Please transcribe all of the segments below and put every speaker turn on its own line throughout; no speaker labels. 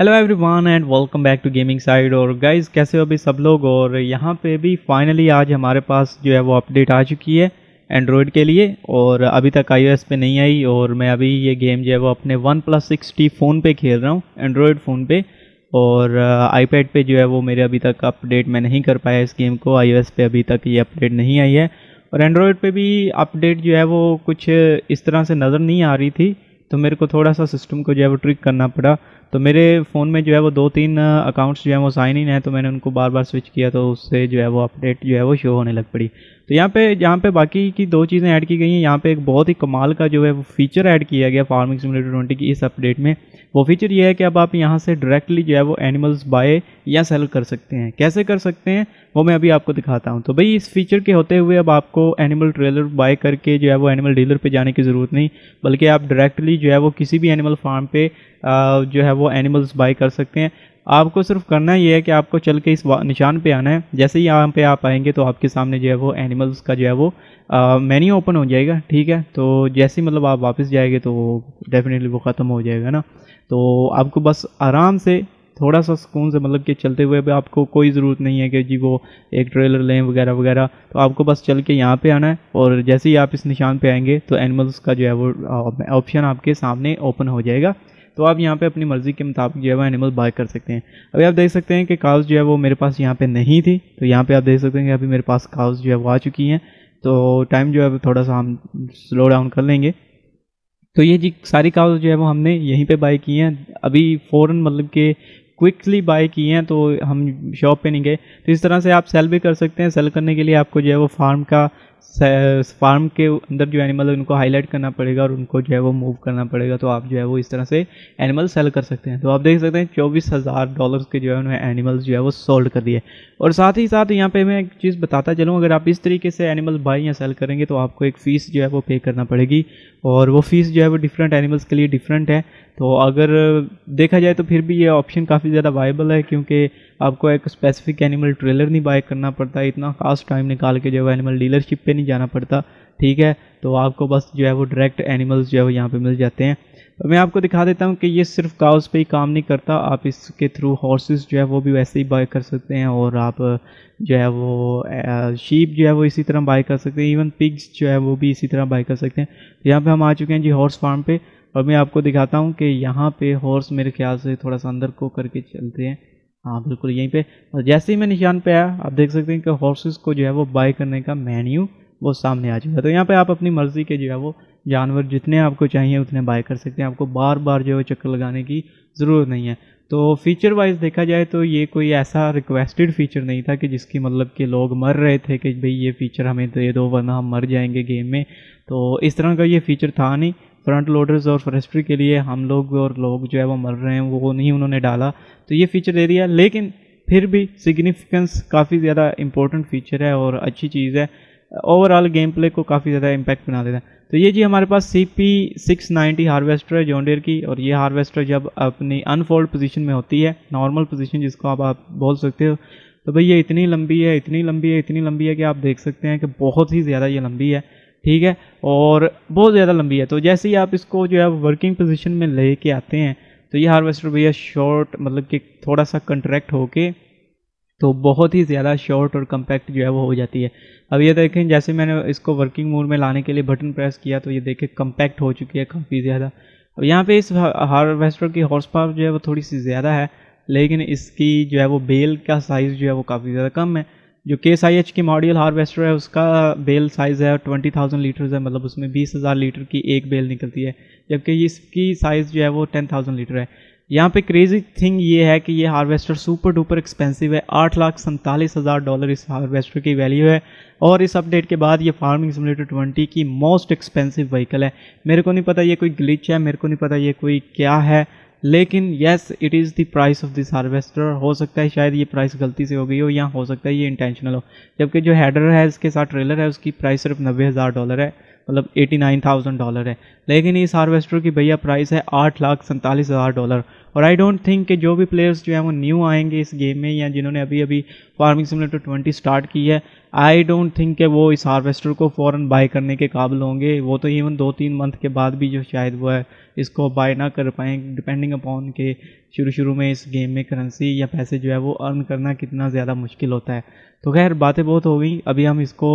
hello everyone and welcome back to gaming side और guys कैसे हो अभी सब लोग और यहाँ पे भी फाइनली आज हमारे पास जो है वो अपडेट आ चुकी है एंड्रॉयड के लिए और अभी तक आई पे नहीं आई और मैं अभी ये गेम जो है वो अपने वन प्लस सिक्स फ़ोन पे खेल रहा हूँ एंड्रॉयड फ़ोन पे और आईपैड uh, पे जो है वो मेरे अभी तक अपडेट मैं नहीं कर पाया इस गेम को आई पे अभी तक ये अपडेट नहीं आई है और एंड्रॉयड पर भी अपडेट जो है वो कुछ इस तरह से नज़र नहीं आ रही थी तो मेरे को थोड़ा सा सिस्टम को जो है वो ट्रिक करना पड़ा तो मेरे फ़ोन में जो है वो दो तीन अकाउंट्स जो है वो साइन इन है तो मैंने उनको बार बार स्विच किया तो उससे जो है वो अपडेट जो है वो शो होने लग पड़ी तो यहाँ पे यहाँ पे बाकी की दो चीज़ें ऐड की गई हैं यहाँ पे एक बहुत ही कमाल का जो है वो फीचर ऐड किया गया फार्मिंग सिमिलेटर ट्वेंटी की इस अपडेट में वो फीचर ये है कि अब आप यहाँ से डायरेक्टली जो है वो एनिमल्स बाय या सेल कर सकते हैं कैसे कर सकते हैं वो मैं अभी आपको दिखाता हूँ तो भाई इस फीचर के होते हुए अब आपको एनिमल ट्रेलर बाय करके जो है वो एनिमल डीलर पर जाने की ज़रूरत नहीं बल्कि आप डायरेक्टली जो है वो किसी भी एनिमल फार्म पर जो है है वो एनिमल्स बाई कर सकते हैं आपको सिर्फ करना ये है कि आपको चल के इस निशान पे आना है जैसे ही यहाँ पे आप आएंगे तो आपके सामने जो है वो एनिमल्स का जो है वो मेन्यू ओपन हो जाएगा ठीक है तो जैसे ही मतलब आप वापस जाएंगे तो डेफिनेटली वो ख़त्म हो जाएगा ना तो आपको बस आराम से थोड़ा सा सुकून से मतलब कि चलते हुए भी आपको कोई ज़रूरत नहीं है कि जी वो एक ट्रेलर लें वगैरह वगैरह तो आपको बस चल के यहाँ पे आना है और जैसे ही आप इस निशान पे आएंगे तो एनिमल्स का जो है वो ऑप्शन आपके सामने ओपन हो जाएगा तो आप यहाँ पे अपनी मर्ज़ी के मुताबिक जो है वो एनिमल बाय कर सकते हैं अभी आप देख सकते हैं कि काउस जो है वो मेरे पास यहाँ पे नहीं थी तो यहाँ पे आप देख सकते हैं कि अभी मेरे पास काउस जो है वो आ चुकी हैं तो टाइम जो है वो थोड़ा सा हम स्लो डाउन कर लेंगे तो ये जी सारी काउस जो है वो हमने यहीं पर बाई की हैं अभी फ़ौर मतलब कि क्विकली बाय किए हैं तो हम शॉप पे नहीं गए तो इस तरह से आप सेल भी कर सकते हैं सेल करने के लिए आपको जो है वो फार्म का फार्म के अंदर जो एनिमल है उनको हाईलाइट करना पड़ेगा और उनको जो है वो मूव करना पड़ेगा तो आप जो है वो इस तरह से एनिमल सेल कर सकते हैं तो आप देख सकते हैं चौबीस हज़ार डॉलर के जो है उन्हें एनिमल्स जो है वो सोल्ड कर दिए और साथ ही साथ यहाँ पे मैं एक चीज़ बताता चलूँ अगर आप इस तरीके से एनिमल बाई या सेल करेंगे तो आपको एक फ़ीस जो है वो पे करना पड़ेगी और वो फ़ीस जो है वो डिफरेंट एनिमल्स के लिए डिफरेंट है तो अगर देखा जाए तो फिर भी ये ऑप्शन काफ़ी ज़्यादा वाइबल है क्योंकि आपको एक स्पेसिफिक एनिमल ट्रेलर नहीं बाय करना पड़ता इतना खास टाइम निकाल के जो है एनिमल डीलरशिप पे नहीं जाना पड़ता ठीक है तो आपको बस जो है वो डायरेक्ट एनिमल्स जो है वो यहाँ पे मिल जाते हैं तो मैं आपको दिखा देता हूँ कि ये सिर्फ काउस पे ही काम नहीं करता आप इसके थ्रू हॉर्सेस जो है वो भी वैसे ही बाय कर सकते हैं और आप जो है वो शीप जो है वो इसी तरह बाय कर सकते हैं इवन पिग्स जो है वो भी इसी तरह बाय कर सकते हैं तो यहाँ पर हम आ चुके हैं जी हॉर्स फार्म पर और मैं आपको दिखाता हूँ कि यहाँ पे हॉर्स मेरे ख्याल से थोड़ा सा अंदर को करके चलते हैं हाँ बिल्कुल यहीं पे और जैसे ही मैं निशान पे आया आप देख सकते हैं कि हॉर्सेस को जो है वो बाय करने का मेन्यू वो सामने आ चुका है तो यहाँ पे आप अपनी मर्ज़ी के जो है वो जानवर जितने आपको चाहिए उतने बाय कर सकते हैं आपको बार बार जो है चक्कर लगाने की ज़रूरत नहीं है तो फीचर वाइज देखा जाए तो ये कोई ऐसा रिक्वेस्टेड फीचर नहीं था कि जिसकी मतलब कि लोग मर रहे थे कि भाई ये फीचर हमें दे दो वरना हम मर जाएंगे गेम में तो इस तरह का ये फीचर था नहीं फ्रंट लोडर्स और फॉरेस्ट्री के लिए हम लोग और लोग जो है वो मर रहे हैं वो नहीं उन्होंने डाला तो ये फीचर दे दिया लेकिन फिर भी सिग्निफिकेंस काफ़ी ज़्यादा इंपॉर्टेंट फीचर है और अच्छी चीज़ है ओवरऑल गेम प्ले को काफ़ी ज़्यादा इम्पैक्ट बना देता है तो ये जी हमारे पास C P six ninety harvester है जॉन्डेर की और ये हारवेस्टर जब अपनी अनफोल्ड पोजीशन में होती है नॉर्मल पोजीशन जिसको आप आप बोल सकते हो तो भाई ये इतनी लंबी है इतनी लंबी है इतनी लंबी है कि आप देख सकते हैं कि बहुत ही ज़्यादा ये लंबी है ठीक है और बहुत ज़्यादा लंबी है तो जैसे ही आप इसको जो है वर्किंग पोजिशन में ले कर आते हैं तो ये हार्वेस्टर भैया शॉर्ट मतलब कि थोड़ा सा कंट्रैक्ट होके तो बहुत ही ज़्यादा शॉर्ट और कम्पैक्ट जो है वो हो जाती है अब ये देखें जैसे मैंने इसको वर्किंग मोड में लाने के लिए बटन प्रेस किया तो ये देखें कम्पैक्ट हो चुकी है काफ़ी ज़्यादा अब यहाँ पे इस हार्वेस्टर की हॉर्स पावर जो है वो थोड़ी सी ज़्यादा है लेकिन इसकी जो है वो बेल का साइज़ जो है वो काफ़ी ज़्यादा कम है जो के एस आई एच की मॉड्यूल हार्वेस्टर है उसका बेल साइज़ है ट्वेंटी थाउजेंड लीटर्स है मतलब उसमें बीस हज़ार लीटर की एक बेल निकलती है जबकि इसकी साइज़ जो है वो टेन थाउजेंड लीटर है यहाँ पे क्रेजी थिंग ये है कि ये हार्वेस्टर सुपर डुपर एक्सपेंसिव है आठ लाख सैंतालीस हज़ार डॉलर इस हार्वेस्टर की वैल्यू है और इस अपडेट के बाद ये फार्मिंग सिमुलेटर 20 की मोस्ट एक्सपेंसिव व्हीकल है मेरे को नहीं पता ये कोई ग्लिच है मेरे को नहीं पता ये कोई क्या है लेकिन yes it is the price of this harvester हो सकता है शायद ये प्राइस गलती से हो गई हो या हो सकता है ये इंटेंशनल हो जबकि जो हैडर है इसके साथ ट्रेलर है उसकी प्राइस सिर्फ नब्बे हज़ार डॉलर है मतलब एटी नाइन थाउजेंड डॉलर है लेकिन इस हार्वेस्टर की भैया प्राइस है आठ लाख सैंतालीस हज़ार डॉलर और आई डोंट थिंक कि जो भी प्लेयर्स जो हैं वो न्यू आएंगे इस गेम में या जिन्होंने अभी अभी फार्मिंग टू ट्वेंटी स्टार्ट की है आई डोंट थिंक कि वो इस हार्वेस्टर को फ़ौर बाई करने के काबिल होंगे वो तो इवन दो तीन मंथ के बाद भी जो शायद वो है इसको बाय ना कर पाएँ डिपेंडिंग अपॉन के शुरू शुरू में इस गेम में करेंसी या पैसे जो है वो अर्न करना कितना ज़्यादा मुश्किल होता है तो खैर बातें बहुत हो गई अभी हम इसको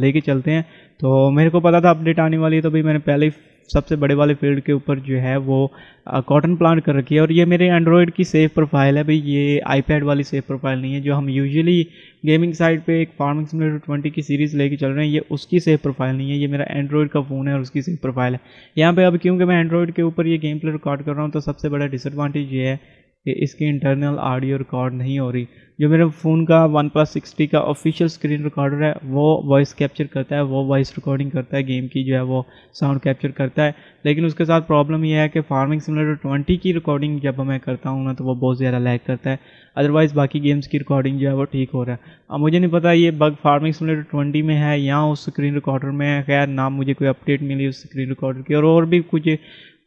लेके चलते हैं तो मेरे को पता था अपडेट आने वाली है तो भाई मैंने पहले ही सबसे बड़े वाले फील्ड के ऊपर जो है वो कॉटन प्लांट कर रखी है और ये मेरे एंड्रॉयड की सेफ प्रोफाइल है भाई ये आईपैड वाली सेफ प्रोफाइल नहीं है जो हम यूजुअली गेमिंग साइट पे एक फार्मिंग सिमुलेटर ट्वेंटी की सीरीज़ लेके चल रहे हैं ये उसकी सेफ प्रोफाइल नहीं है ये मेरा एंड्रॉयड का फ़ोन है और उसकी सेफ प्रोफाइल है यहाँ पर अब क्योंकि मैं एंड्रॉयड के ऊपर ये गेम प्ले रिकॉर्ड कर रहा हूँ तो सबसे बड़ा डिसएडवांटेज ये है कि इसकी इंटरनल ऑडियो रिकॉर्ड नहीं हो रही जो मेरे फ़ोन का वन प्लस सिक्सटी का ऑफिशियल स्क्रीन रिकॉर्डर है वो वॉइस कैप्चर करता है वो वॉइस रिकॉर्डिंग करता है गेम की जो है वो साउंड कैप्चर करता है लेकिन उसके साथ प्रॉब्लम यह है कि फार्मिंग सिमिलर ट्वेंटी की रिकॉर्डिंग जब मैं करता हूँ ना तो वो बहुत ज़्यादा लैक करता है अदरवाइज़ बाकी गेम्स की रिकॉर्डिंग जो है वो ठीक हो रहा है अब मुझे नहीं पता ये बग फार्मिंग सिमिलर ट्वेंटी में है या उस स्क्रीन रिकॉर्डर में है खैर नाम मुझे कोई अपडेट मिली उस स्क्रीन रिकॉर्डर की और, और भी कुछ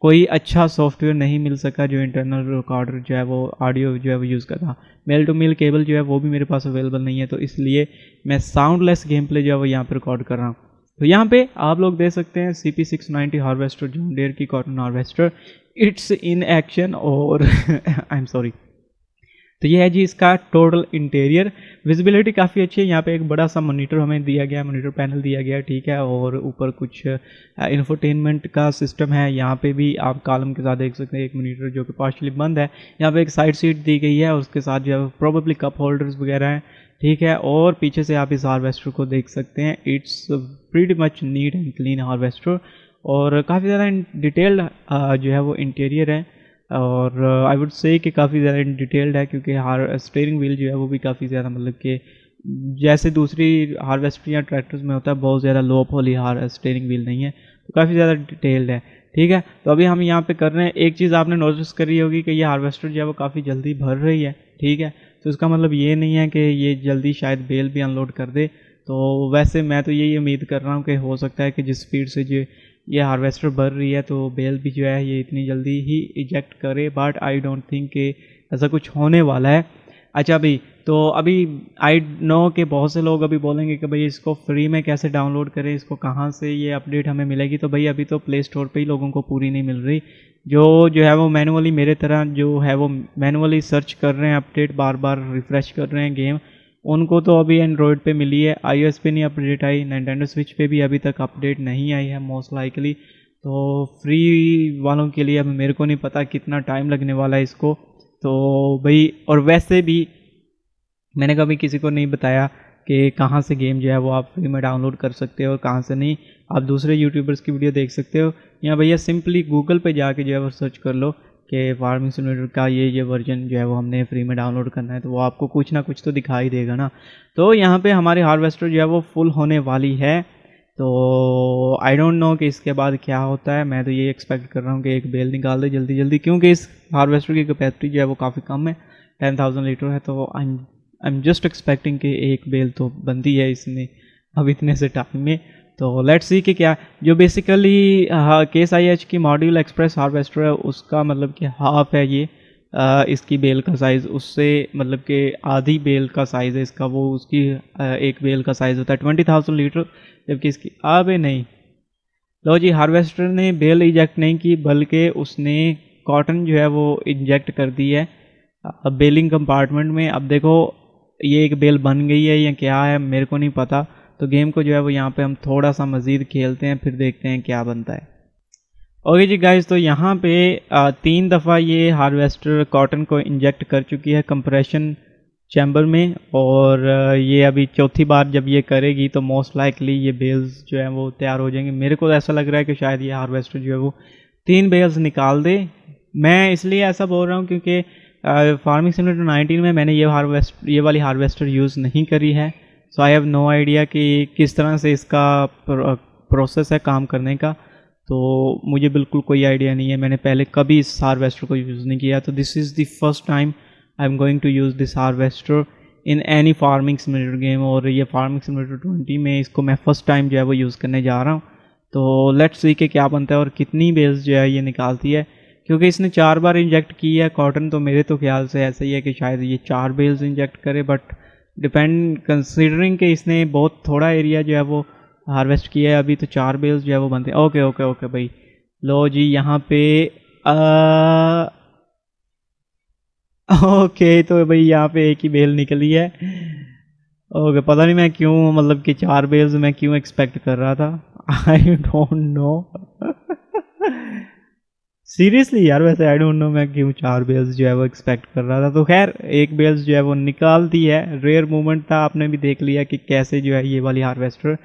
कोई अच्छा सॉफ्टवेयर नहीं मिल सका जो इंटरनल रिकॉर्डर जो है वो ऑडियो जो है वो यूज़ कर रहा मेल टू मेल केबल जो है वो भी मेरे पास अवेलेबल नहीं है तो इसलिए मैं साउंडलेस गेम प्ले जो है वो यहाँ पर रिकॉर्ड कर रहा हूँ तो यहाँ पे आप लोग देख सकते हैं C P six ninety harvester जो डेयर की cotton harvester it's in action और आई एम सॉरी तो ये है जी इसका टोटल इंटीरियर विजिबिलिटी काफ़ी अच्छी है यहाँ पे एक बड़ा सा मॉनिटर हमें दिया गया मॉनिटर पैनल दिया गया ठीक है और ऊपर कुछ इन्फोटेनमेंट का सिस्टम है यहाँ पे भी आप कॉलम के साथ देख सकते हैं एक मॉनिटर जो कि पार्शली बंद है यहाँ पे एक साइड सीट दी गई है उसके साथ जो है प्रॉबली कप होल्डर्स वगैरह हैं ठीक है और पीछे से आप इस हारवेस्टर को देख सकते हैं it's very much neat and clean harvester और काफ़ी ज़्यादा डिटेल्ड जो है वो इंटीरियर है और आई वुड से कि काफ़ी ज़्यादा डिटेल्ड है क्योंकि हार स्टेयरिंग व्हील जो है वो भी काफ़ी ज़्यादा मतलब कि जैसे दूसरी हार्वेस्टर या ट्रैक्टर्स में होता है बहुत ज़्यादा लोप होली हार स्टेयरिंग व्हील नहीं है तो काफ़ी ज़्यादा डिटेल्ड है ठीक है तो अभी हम यहाँ पे कर रहे हैं एक चीज़ आपने नोटिस करी होगी कि ये हारवेस्टर जो है वो काफ़ी जल्दी भर रही है ठीक है तो इसका मतलब ये नहीं है कि ये जल्दी शायद बेल भी अनलोड कर दे तो वैसे मैं तो यही उम्मीद कर रहा हूँ कि हो सकता है कि जिस स्पीड से जो ये हार्वेस्टर भर रही है तो बेल भी जो है ये इतनी जल्दी ही इजेक्ट करे बट आई डोंट थिंक कि ऐसा कुछ होने वाला है अच्छा भाई तो अभी आई नो के बहुत से लोग अभी बोलेंगे कि भाई इसको फ्री में कैसे डाउनलोड करें इसको कहाँ से ये अपडेट हमें मिलेगी तो भाई अभी तो प्ले स्टोर पर ही लोगों को पूरी नहीं मिल रही जो जो है वो मैनुअली मेरे तरह जो है वो मैनुअली सर्च कर रहे हैं अपडेट बार बार रिफ़्रेश कर रहे हैं गेम उनको तो अभी एंड्रॉयड पे मिली है आईओएस पे नहीं अपडेट आई नाइनटेंडो स्विच पे भी अभी तक अपडेट नहीं आई है मोस्ट लाइकली तो फ्री वालों के लिए अब मेरे को नहीं पता कितना टाइम लगने वाला है इसको तो भाई और वैसे भी मैंने कभी किसी को नहीं बताया कि कहाँ से गेम जो है वो आप फ्री में डाउनलोड कर सकते हो और कहाँ से नहीं आप दूसरे यूट्यूबर्स की वीडियो देख सकते हो या भैया सिंपली गूगल पे जाके जो है वो सर्च कर लो कि फार्मिंग सिमुलेटर का ये ये वर्जन जो है वो हमने फ्री में डाउनलोड करना है तो वो आपको कुछ ना कुछ तो दिखाई देगा ना तो यहाँ पे हमारी हार्वेस्टर जो है वो फुल होने वाली है तो आई डोंट नो कि इसके बाद क्या होता है मैं तो ये एक्सपेक्ट कर रहा हूँ कि एक बेल निकाल दे जल्दी जल्दी क्योंकि इस हारवेस्टर की कैपेसिटी जो है वो काफ़ी कम है टेन थाउजेंड लीटर है तो आई एम जस्ट एक्सपेक्टिंग कि एक बेल तो बनती है इसने अब इतने से टाइम में तो लेट्स सी कि क्या जो बेसिकली केस आई एच की मॉड्यूल एक्सप्रेस हार्वेस्टर है उसका मतलब कि हाफ है ये आ, uh, इसकी बेल का साइज़ उससे मतलब कि आधी बेल का साइज़ है इसका वो उसकी आ, uh, एक बेल का साइज़ होता है ट्वेंटी थाउजेंड लीटर जबकि इसकी अब नहीं लो जी हार्वेस्टर ने बेल इजेक्ट नहीं की बल्कि उसने कॉटन जो है वो इंजेक्ट कर दी है बेलिंग uh, कंपार्टमेंट में अब देखो ये एक बेल बन गई है या क्या है मेरे को नहीं पता तो गेम को जो है वो यहाँ पे हम थोड़ा सा मज़ीद खेलते हैं फिर देखते हैं क्या बनता है ओके जी गाइस तो यहाँ पे तीन दफ़ा ये हार्वेस्टर कॉटन को इंजेक्ट कर चुकी है कंप्रेशन चैम्बर में और ये अभी चौथी बार जब ये करेगी तो मोस्ट लाइकली ये बेल्स जो है वो तैयार हो जाएंगे मेरे को तो ऐसा लग रहा है कि शायद ये हार्वेस्टर जो है वो तीन बेल्स निकाल दे मैं इसलिए ऐसा बोल रहा हूँ क्योंकि फार्मिंग सेंटर 19 में मैंने ये हारवेस्ट ये वाली हारवेस्टर यूज़ नहीं करी है so I have no idea कि किस तरह से इसका प्रोसेस uh, है काम करने का तो मुझे बिल्कुल कोई आइडिया नहीं है मैंने पहले कभी इस हारवेस्टर को यूज़ नहीं किया तो this is the first time I am going to use this harvester in any farming simulator game और ये फार्मिंग सिमिलेटर ट्वेंटी में इसको मैं फ़र्स्ट टाइम जो है वो यूज़ करने जा रहा हूँ तो लेट्स सी के क्या बनता है और कितनी बेस जो है ये निकालती है क्योंकि इसने चार बार इंजेक्ट की है कॉटन तो मेरे तो ख्याल से ऐसा ही है कि शायद ये चार बेल्स इंजेक्ट करे बट डिपेंड कंसिडरिंग कि इसने बहुत थोड़ा एरिया जो है वो हार्वेस्ट किया है अभी तो चार बेल्स जो है वो बनते हैं ओके ओके ओके भाई लो जी यहाँ पे आ, ओके तो भाई यहाँ पे एक ही बेल निकली है ओके पता नहीं मैं क्यों मतलब कि चार बेल्स मैं क्यों एक्सपेक्ट कर रहा था आई डोंट नो सीरियसली यार वैसे आई डोंट नो मैं क्यों चार बेल्स जो है वो एक्सपेक्ट कर रहा था तो खैर एक बेल्स जो है वो निकाल दी है रेयर मोमेंट था आपने भी देख लिया कि कैसे जो है ये वाली हार्वेस्टर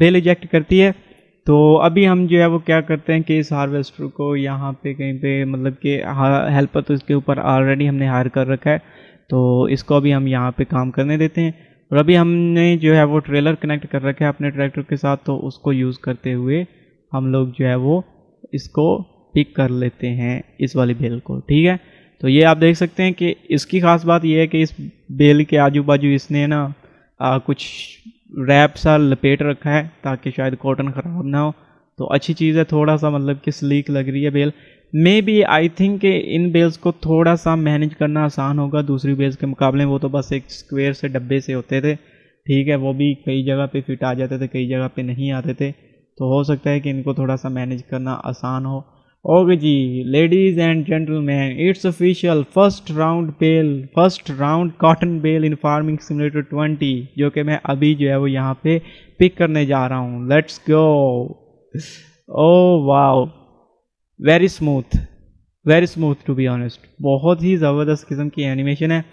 बेल इजेक्ट करती है तो अभी हम जो है वो क्या करते हैं कि इस हार्वेस्टर को यहाँ पे कहीं पे मतलब कि हेल्पर तो इसके ऊपर ऑलरेडी हमने हायर कर रखा है तो इसको अभी हम यहाँ पर काम करने देते हैं और अभी हमने जो है वो ट्रेलर कनेक्ट कर रखा है अपने ट्रैक्टर के साथ तो उसको यूज़ करते हुए हम लोग जो है वो इसको पिक कर लेते हैं इस वाली बेल को ठीक है तो ये आप देख सकते हैं कि इसकी ख़ास बात यह है कि इस बेल के आजू बाजू इसने ना आ, कुछ रैप सा लपेट रखा है ताकि शायद कॉटन ख़राब ना हो तो अच्छी चीज़ है थोड़ा सा मतलब कि स्लीक लग रही है bale maybe I think इन बेल्स को थोड़ा सा मैनेज करना आसान होगा दूसरी बेल्स के मुकाबले वो तो बस एक स्क्वेयर से डब्बे से होते थे ठीक है वो भी कई जगह पे फिट आ जाते थे कई जगह पे नहीं आते थे तो हो सकता है कि इनको थोड़ा सा मैनेज करना आसान हो ओके जी ladies and gentleman it's official first round bale first round cotton bale in farming simulator 20 जो कि मैं अभी जो है वो यहाँ पे पिक करने जा रहा हूँ let's go oh wow very smooth very smooth to be honest बहुत ही ज़बरदस्त किस्म की एनिमेशन है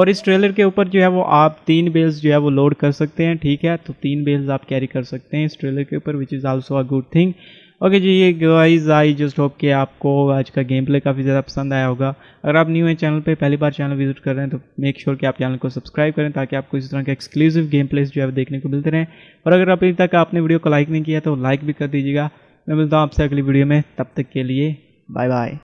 और इस ट्रेलर के ऊपर जो है वो आप तीन बेल्स जो है वो लोड कर सकते हैं ठीक है तो तीन बेल्स आप कैरी कर सकते हैं इस ट्रेलर के ऊपर which is also a good thing okay जी ये गाइस आई जस्ट होप कि आपको आज का गेम प्ले काफ़ी ज़्यादा पसंद आया होगा अगर आप न्यू हैं चैनल पे पहली बार चैनल विजिट कर रहे हैं तो मेक श्योर sure कि आप चैनल को सब्सक्राइब करें ताकि आपको इस तरह के एक्सक्लूसिव गेम प्लेस जो है देखने को मिलते रहें और अगर अभी तक आपने वीडियो को लाइक नहीं किया तो लाइक भी कर दीजिएगा मैं मिलता हूँ आपसे अगली वीडियो में तब तक के लिए बाय बाय